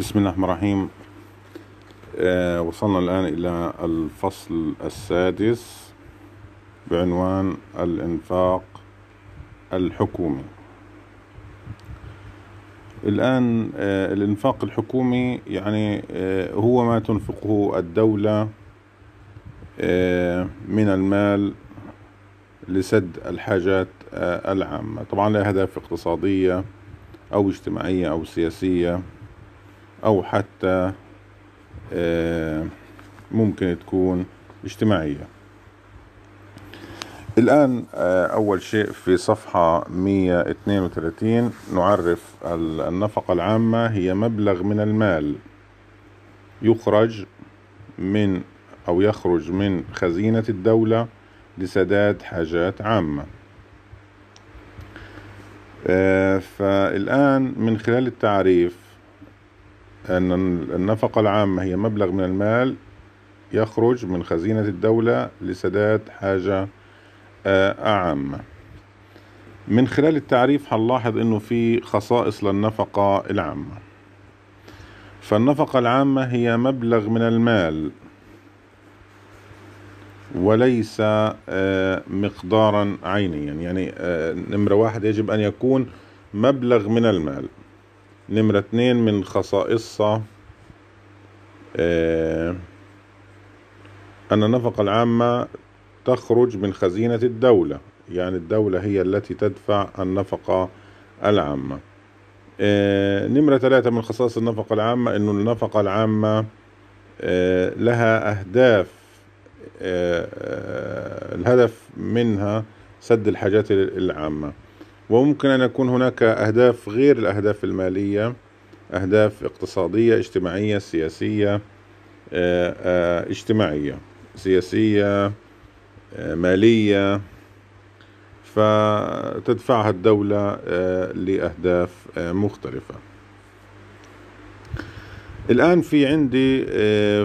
بسم الله الرحمن الرحيم آه وصلنا الآن إلى الفصل السادس بعنوان الإنفاق الحكومي الآن آه الإنفاق الحكومي يعني آه هو ما تنفقه الدولة آه، من المال لسد الحاجات آه، العامة طبعا لها أهداف اقتصادية أو اجتماعية أو سياسية أو حتى آه، ممكن تكون اجتماعية الآن آه، أول شيء في صفحة 132 نعرف النفقة العامة هي مبلغ من المال يخرج من أو يخرج من خزينة الدولة لسداد حاجات عامة آه، فالآن من خلال التعريف أن النفقة العامة هي مبلغ من المال يخرج من خزينة الدولة لسداد حاجة آه، عامة من خلال التعريف هنلاحظ أنه في خصائص للنفقة العامة فالنفقة العامة هي مبلغ من المال وليس آه، مقدارا عينيا يعني آه، نمرة واحد يجب أن يكون مبلغ من المال نمرة اتنين من خصائصها آه، أن النفقة العامة تخرج من خزينة الدولة يعني الدولة هي التي تدفع النفقة العامة آه، نمرة ثلاثة من خصائص النفقة العامة أن النفقة العامة آه، لها أهداف الهدف منها سد الحاجات العامة وممكن أن يكون هناك أهداف غير الأهداف المالية أهداف اقتصادية اجتماعية سياسية آه، آه، اجتماعية سياسية آه، مالية فتدفعها الدولة لأهداف مختلفة الآن في عندي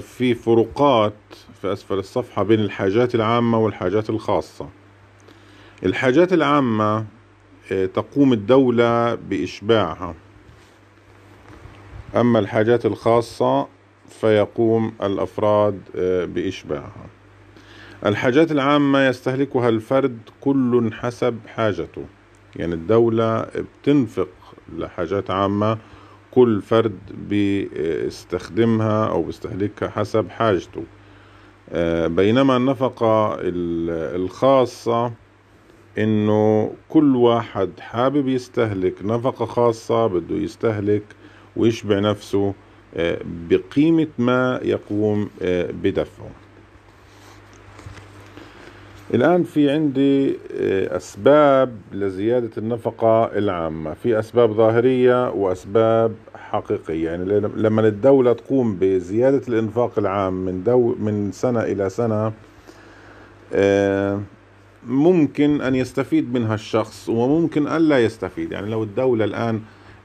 في فروقات في أسفل الصفحة بين الحاجات العامة والحاجات الخاصة الحاجات العامة آه، تقوم الدولة بإشباعها أما الحاجات الخاصة فيقوم الأفراد آه، بإشباعها الحاجات العامة يستهلكها الفرد كل حسب حاجته يعني الدولة بتنفق لحاجات عامة كل فرد بيستخدمها أو بيستهلكها حسب حاجته آه، بينما النفقة الخاصة انه كل واحد حابب يستهلك نفقة خاصة بده يستهلك ويشبع نفسه آه، بقيمة ما يقوم آه، بدفعه الآن في عندي آه، أسباب لزيادة النفقة العامة في أسباب ظاهرية وأسباب حقيقية يعني لما الدولة تقوم بزيادة الإنفاق العام من, دو من سنة إلى سنة آه ممكن أن يستفيد منها الشخص وممكن ان لا يستفيد يعني لو الدولة الآن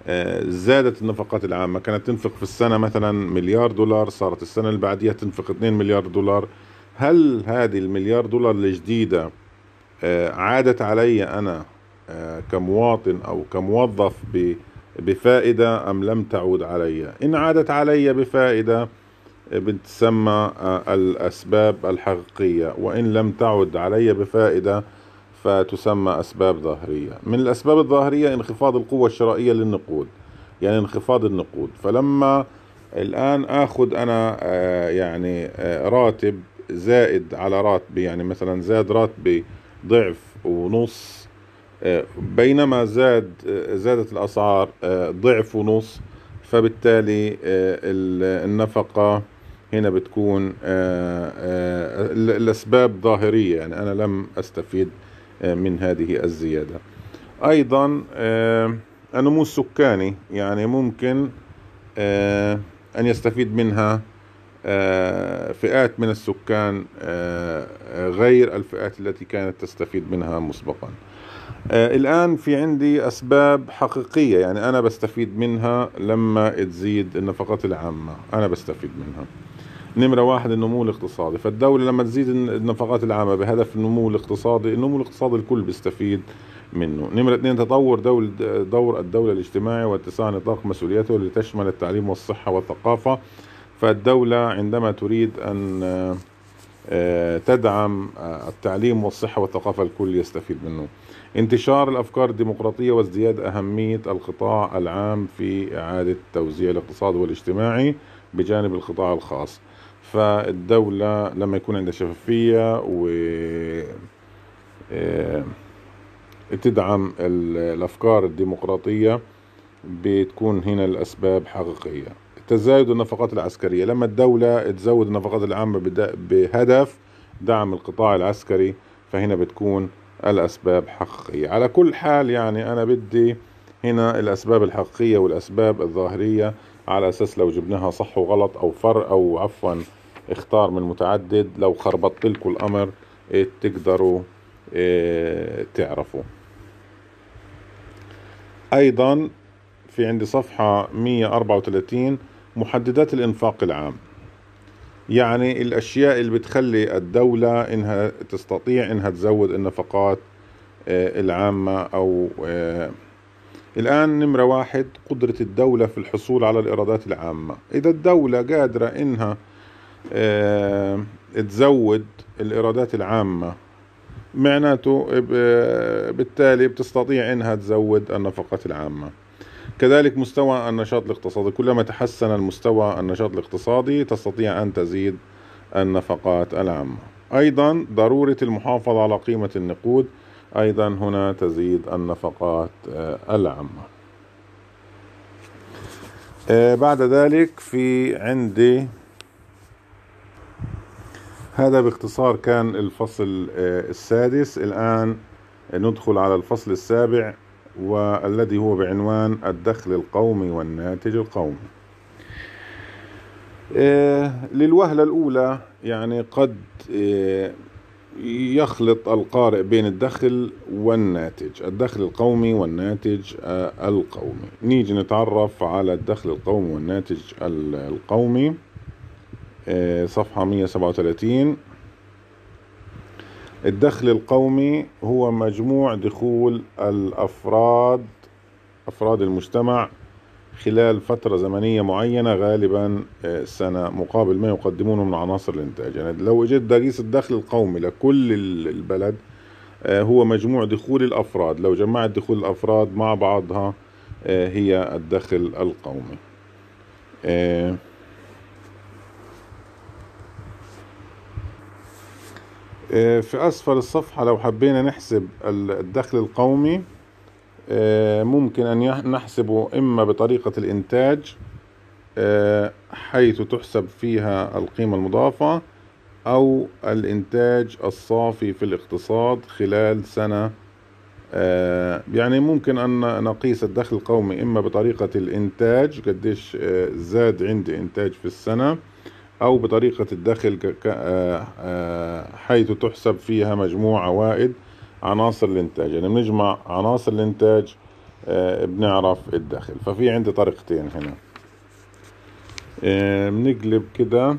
آه، زادت النفقات العامة كانت تنفق في السنة مثلا مليار دولار صارت السنة اللي بعديها تنفق 2 مليار دولار هل هذه المليار دولار الجديدة آه، عادت علي أنا آه، كمواطن أو كموظف بفائدة أم لم تعود علي إن عادت علي بفائدة بتسمى آه، الأسباب الحقيقية وإن لم تعد علي بفائدة فتسمى أسباب ظاهرية من الأسباب الظاهرية انخفاض القوة الشرائية للنقود يعني انخفاض النقود فلما الآن آخذ أنا آه، يعني آه، راتب زائد على راتبي يعني مثلا زاد راتبي ضعف ونص بينما زاد زادت الأسعار ضعف ونص فبالتالي النفقة هنا بتكون الأسباب آه، آه، ظاهرية يعني أنا لم أستفيد آه، من هذه الزيادة أيضا النمو السكاني يعني ممكن أن يستفيد منها فئات من السكان غير الفئات التي كانت تستفيد منها مسبقا الآن في عندي أسباب حقيقية يعني أنا بستفيد منها لما تزيد النفقات العامة أنا بستفيد منها نمرة واحد النمو الاقتصادي فالدولة لما تزيد النفقات العامة بهدف النمو الاقتصادي النمو الاقتصادي الكل بيستفيد منه نمرة اثنين تطور دول دور الدولة الاجتماعي واتساع نطاق مسؤوليته لتشمل التعليم والصحة والثقافة فالدولة عندما تريد أن آه، تدعم آه، التعليم والصحة والثقافة الكل يستفيد منه انتشار الأفكار الديمقراطية وازدياد أهمية القطاع العام في إعادة توزيع الاقتصاد والاجتماعي بجانب القطاع الخاص فالدولة لما يكون عندها شفافية و آه، تدعم الأفكار الديمقراطية بتكون هنا الأسباب حقيقية تزايد النفقات العسكرية لما الدولة تزود النفقات العامة بهدف دعم القطاع العسكري فهنا بتكون الأسباب حقيقية على كل حال يعني أنا بدي هنا الأسباب الحقيقية والأسباب الظاهرية على أساس لو جبناها صح وغلط أو فر أو عفوا اختار من متعدد لو خربطت لكم الامر إيه تقدروا إيه تعرفوا ايضا في عندي صفحة 134 محددات الانفاق العام يعني الاشياء اللي بتخلي الدولة انها تستطيع انها تزود النفقات إيه العامة او الآن نمرة واحد قدرة الدولة في الحصول على الإيرادات العامة إذا الدولة قادرة إنها آه، تزود الإيرادات العامة معناته بالتالي بتستطيع انها تزود النفقات العامه كذلك مستوى النشاط الاقتصادي كلما تحسن المستوى النشاط الاقتصادي تستطيع ان تزيد النفقات العامه ايضا ضروره المحافظه على قيمه النقود ايضا هنا تزيد النفقات آه، العامه آه، بعد ذلك في عندي هذا باختصار كان الفصل آه، السادس الآن ندخل على الفصل السابع والذي هو بعنوان الدخل القومي والناتج القومي آه، للوهلة الأولى يعني قد آه، يخلط القارئ بين الدخل والناتج الدخل القومي والناتج القومي نيجي نتعرف على الدخل القومي والناتج القومي صفحة 137 الدخل القومي هو مجموع دخول الأفراد أفراد المجتمع خلال فترة زمنية معينة غالبا آه، سنة مقابل ما يقدمونه من عناصر الإنتاج يعني لو إجيت دقيس الدخل القومي لكل البلد آه، هو مجموع دخول الأفراد لو جمعت دخول الأفراد مع بعضها آه، هي الدخل القومي آه، في أسفل الصفحة لو حبينا نحسب الدخل القومي آه، ممكن أن نحسبه إما بطريقة الإنتاج آه، حيث تحسب فيها القيمة المضافة أو الإنتاج الصافي في الاقتصاد خلال سنة يعني ممكن أن نقيس الدخل القومي إما بطريقة الإنتاج قديش زاد عندي إنتاج في السنة أو بطريقة الدخل آه، آه، حيث تحسب فيها مجموع عوائد عناصر الإنتاج يعني بنجمع عناصر الإنتاج آه، بنعرف الدخل ففي عندي طريقتين هنا بنقلب كده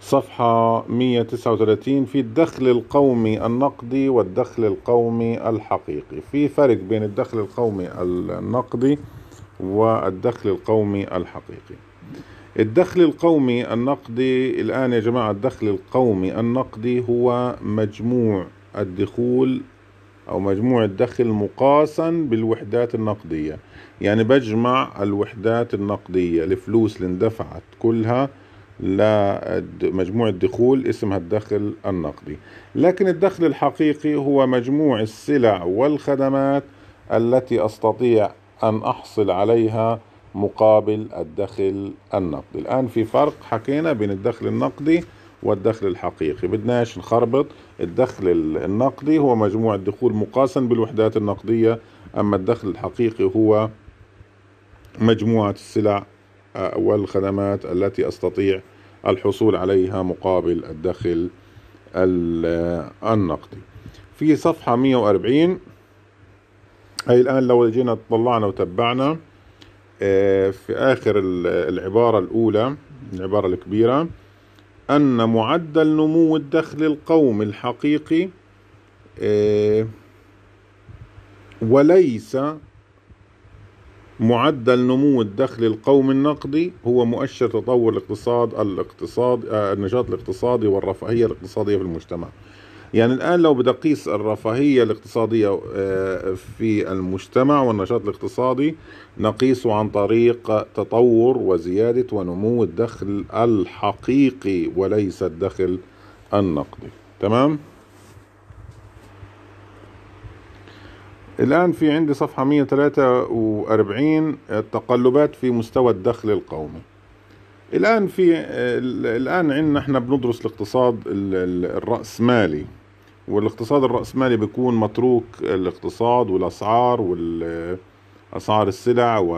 صفحة 139 في الدخل القومي النقدي والدخل القومي الحقيقي في فرق بين الدخل القومي النقدي والدخل القومي الحقيقي الدخل القومي النقدي الآن يا جماعة الدخل القومي النقدي هو مجموع الدخول أو مجموع الدخل مقاسا بالوحدات النقدية يعني بجمع الوحدات النقدية الفلوس اللي اندفعت كلها لمجموع الدخول اسمها الدخل النقدي لكن الدخل الحقيقي هو مجموع السلع والخدمات التي أستطيع أن أحصل عليها مقابل الدخل النقدي الآن في فرق حكينا بين الدخل النقدي والدخل الحقيقي بدناش نخربط الدخل النقدي هو مجموع الدخول مقاسا بالوحدات النقدية أما الدخل الحقيقي هو مجموعة السلع آه، والخدمات التي أستطيع الحصول عليها مقابل الدخل آه، النقدي في صفحة 140 هي الآن لو جينا طلعنا وتبعنا آه، في آخر العبارة الأولى العبارة الكبيرة أن معدل نمو الدخل القومي الحقيقي آه، وليس معدل نمو الدخل القومي النقدي هو مؤشر تطور الاقتصاد الاقتصاد آه، النشاط الاقتصادي والرفاهية الاقتصادية في المجتمع يعني الآن لو بدي أقيس الرفاهية الاقتصادية آه، في المجتمع والنشاط الاقتصادي نقيسه عن طريق تطور وزيادة ونمو الدخل الحقيقي وليس الدخل النقدي تمام؟ الآن في عندي صفحة 143 التقلبات في مستوى الدخل القومي الآن في آه، الآن عندنا احنا بندرس الاقتصاد الرأسمالي والاقتصاد الرأسمالي بيكون متروك الاقتصاد والأسعار والأسعار السلع و...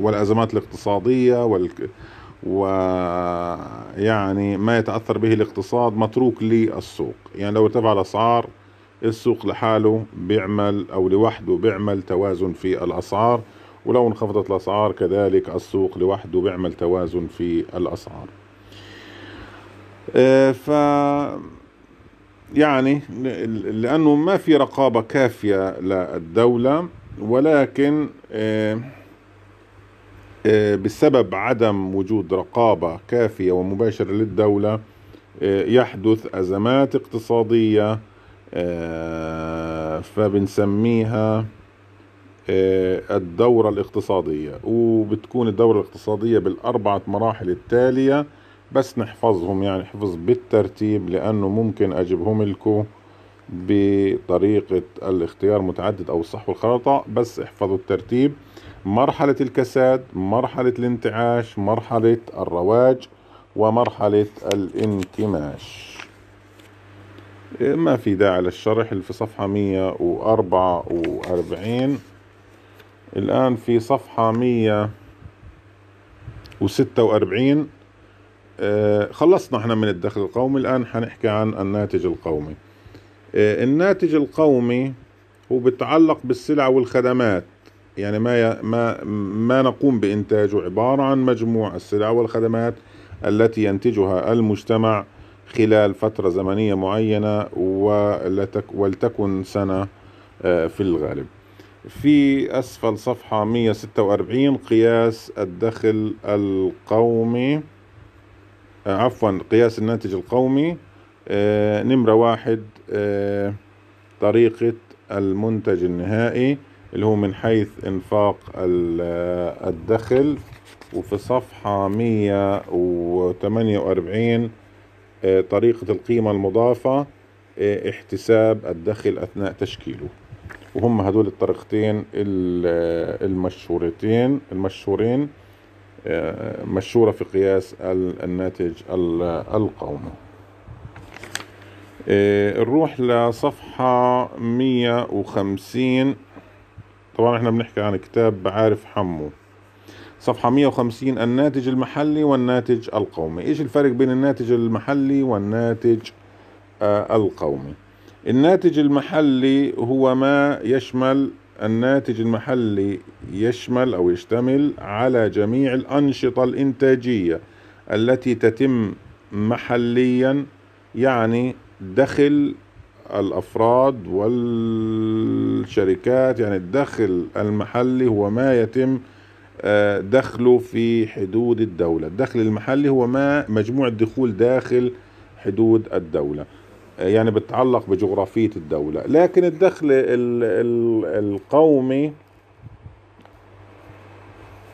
والأزمات الاقتصادية وال... ويعني ما يتأثر به الاقتصاد متروك للسوق يعني لو ارتفع الأسعار السوق لحاله بيعمل أو لوحده بيعمل توازن في الأسعار ولو انخفضت الأسعار كذلك السوق لوحده بيعمل توازن في الأسعار آه، ف يعني لأنه ما في رقابة كافية للدولة ولكن آه، آه، بسبب عدم وجود رقابة كافية ومباشرة للدولة آه، يحدث أزمات اقتصادية فبنسميها الدورة الاقتصادية وبتكون الدورة الاقتصادية بالأربعة مراحل التالية بس نحفظهم يعني حفظ بالترتيب لأنه ممكن أجيبهم لكم بطريقة الاختيار متعدد أو الصح والخلطة بس احفظوا الترتيب مرحلة الكساد مرحلة الانتعاش مرحلة الرواج ومرحلة الانكماش ما في داعي للشرح اللي في صفحة 144 الآن في صفحة 146 آه، خلصنا احنا من الدخل القومي الآن حنحكي عن الناتج القومي آه، الناتج القومي هو بتعلق بالسلع والخدمات يعني ما ما ما نقوم بإنتاجه عبارة عن مجموع السلع والخدمات التي ينتجها المجتمع خلال فترة زمنية معينة ولتكن سنة آه، في الغالب في أسفل صفحة 146 قياس الدخل القومي آه، عفوا قياس الناتج القومي آه، نمرة واحد آه، طريقة المنتج النهائي اللي هو من حيث انفاق الدخل وفي صفحة 148 طريقة القيمة المضافة احتساب الدخل أثناء تشكيله وهم هدول الطريقتين المشهورتين المشهورين آه، مشهورة في قياس الناتج القومي آه، نروح لصفحة 150 طبعا احنا بنحكي عن كتاب عارف حمو صفحة 150 الناتج المحلي والناتج القومي ايش الفرق بين الناتج المحلي والناتج آه، القومي الناتج المحلي هو ما يشمل الناتج المحلي يشمل أو يشتمل على جميع الأنشطة الإنتاجية التي تتم محليا يعني دخل الافراد والشركات يعني الدخل المحلي هو ما يتم آه، دخله في حدود الدولة الدخل المحلي هو ما مجموع الدخول داخل حدود الدولة يعني بتتعلق بجغرافية الدولة لكن الدخل القومي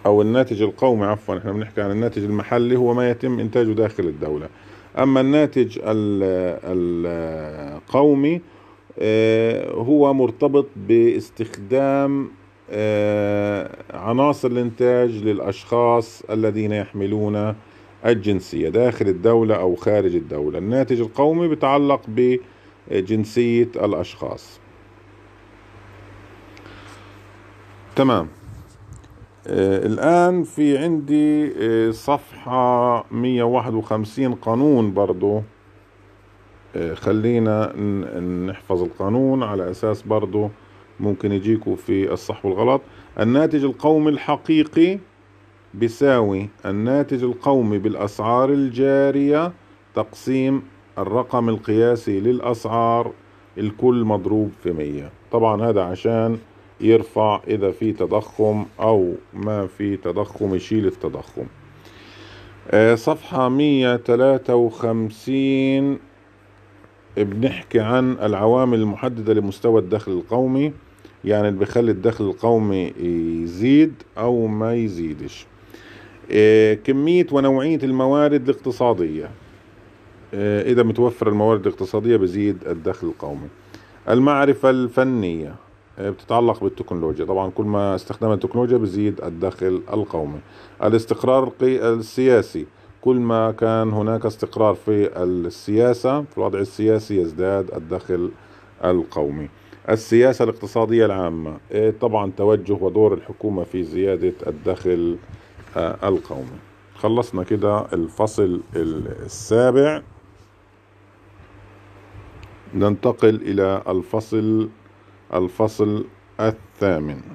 أو الناتج القومي عفوا احنا بنحكي عن الناتج المحلي هو ما يتم إنتاجه داخل الدولة أما الناتج القومي آه، هو مرتبط باستخدام آه، عناصر الإنتاج للأشخاص الذين يحملون الجنسية داخل الدولة أو خارج الدولة الناتج القومي بيتعلق بجنسية الأشخاص تمام آه الآن في عندي آه صفحة 151 قانون برضو آه خلينا نحفظ القانون على أساس برضو ممكن يجيكوا في الصح والغلط الناتج القومي الحقيقي بيساوي الناتج القومي بالأسعار الجارية تقسيم الرقم القياسي للأسعار الكل مضروب في مية طبعا هذا عشان يرفع إذا في تضخم أو ما في تضخم يشيل التضخم آه، صفحة 153 بنحكي عن العوامل المحددة لمستوى الدخل القومي يعني اللي بيخلي الدخل القومي يزيد أو ما يزيدش إيه، كمية ونوعية الموارد الاقتصادية إيه، إذا متوفر الموارد الاقتصادية بزيد الدخل القومي المعرفة الفنية إيه، بتتعلق بالتكنولوجيا طبعا كل ما استخدمنا التكنولوجيا بزيد الدخل القومي الاستقرار السياسي كل ما كان هناك استقرار في السياسة في الوضع السياسي يزداد الدخل القومي السياسة الاقتصادية العامة طبعا توجه ودور الحكومة في زيادة الدخل آه، القومي خلصنا كده الفصل السابع ننتقل إلى الفصل الفصل الثامن